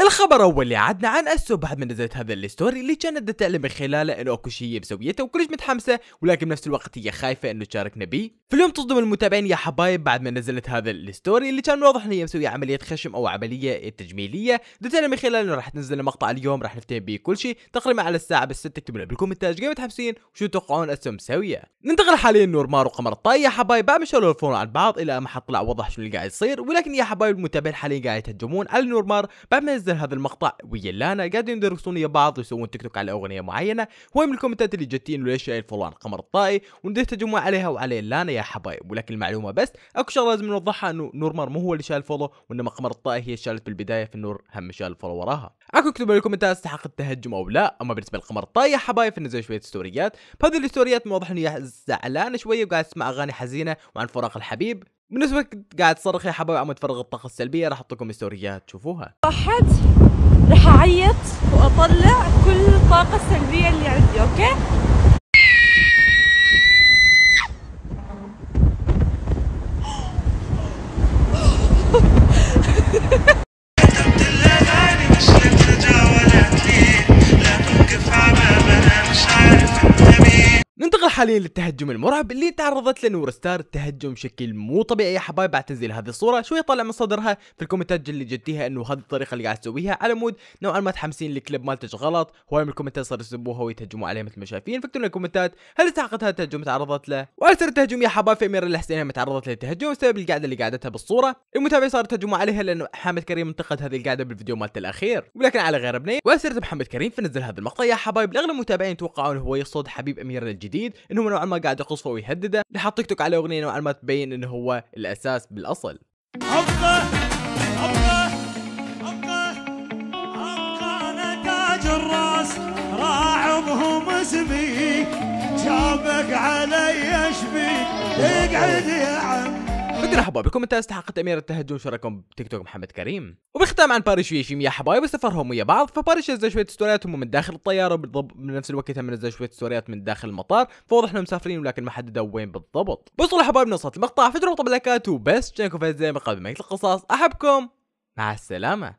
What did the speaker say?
الخبر اول اللي عدنا عن اسو بعد ما نزلت هذا الستوري اللي كانت تعلم من خلاله انه اكو شيء مسويته وكلش متحمسه ولكن بنفس الوقت هي خايفه انه تشاركنا بيه فاليوم تصدم المتابعين يا حبايب بعد ما نزلت هذا الستوري اللي كان واضح ان هي مسويه عمليه خشم او عمليه تجميليه تعلم من خلاله انه راح تنزل مقطع اليوم راح نفتهم بيه كل شيء تقريبا على الساعه بس 6 لنا بالكومنتات جاي متحمسين وشو تتوقعون اسو مسويه ننتقل حاليا نور مار وقمر الطاي يا حبايب بعد ما شالوا الفون عن بعض الى ما حطلع وضح شنو اللي قاعد يصير ولكن يا حبايب المتابعين حاليا قاعد يتهجمون على نور مار بعد ما نزل هذا المقطع ويا لانا قاعدين يدرسون يا بعض ويسوون تيك توك على اغنيه معينه من الكومنتات اللي جتين ليش شايل فلان قمر الطائي تجمع عليها وعلى لانا يا حبايب ولكن المعلومه بس اكو شغله لازم نوضحها انه نورمر مو هو اللي شال فولو وانما قمر الطائي هي شالت بالبدايه في النور هم شال الفولو وراها اكو اكتبوا الكومنتات استحق التهجم او لا اما بالنسبه لقمر الطائي يا حبايب فنزل شويه ستوريات بهذه الستوريات واضح انه زعلان شويه وقاعد يسمع اغاني حزينه وعن فراق الحبيب بالنسبه لك قاعد تصرخ يا حبايب عم تفرغ الطاقه السلبيه راح احط لكم ستوريات تشوفوها واحد راح اعيط واطلع كل الطاقه السلبيه اللي عندي اوكي ننتقل حاليا للتهجم المرعب اللي تعرضت له نور ستار تهجم بشكل مو طبيعي يا حبايب بعد تنزيل هذه الصوره شوي طلع من صدرها في الكومنتات اللي جتيها انه هذه الطريقه اللي قاعد تسويها على مود نوعا ما تحمسين الكليب مالتك غلط هواي من الكومنتات صاروا يسبوها ويتهجموا عليها مثل ما شايفين فكتبوا لنا الكومنتات هل استحقت هذا التهجم تعرضت له واكثر التهجم يا حبايب في اميره هي تعرضت للتهجم بسبب القعده اللي قعدتها بالصوره المتابعين صاروا يتهجموا عليها لانه حامد كريم انتقد هذه القعده بالفيديو مالته الاخير ولكن على غير بنيه واسرت محمد كريم فنزل هذا المقطع يا حبايب الاغلب المتابعين توقعوا انه هو يقصد حبيب امير الجديد انهم هو نوعا ما قاعد يقصفه ويهدده لحط تيك توك على اغنيه نوعا ما تبين انه هو الاساس بالاصل اسمي جابك علي اشبي اقعد يا عمي مرحبا بكم انت استحقت أمير التهجن شارككم بتيك توك محمد كريم وبختام عن باريش ويشيم يا حبايب سفرهم ويا بعض فباريش نزل شوية ستوريات هم من داخل الطيارة بالضبط بنفس الوقت هم نزل شوية ستوريات من داخل المطار فواضح انهم مسافرين ولكن ما حددوا وين بالضبط بصوا حبايب وصلت المقطع فجروا طبلكات وبس جايكم في زي ما قبل ما القصص أحبكم مع السلامة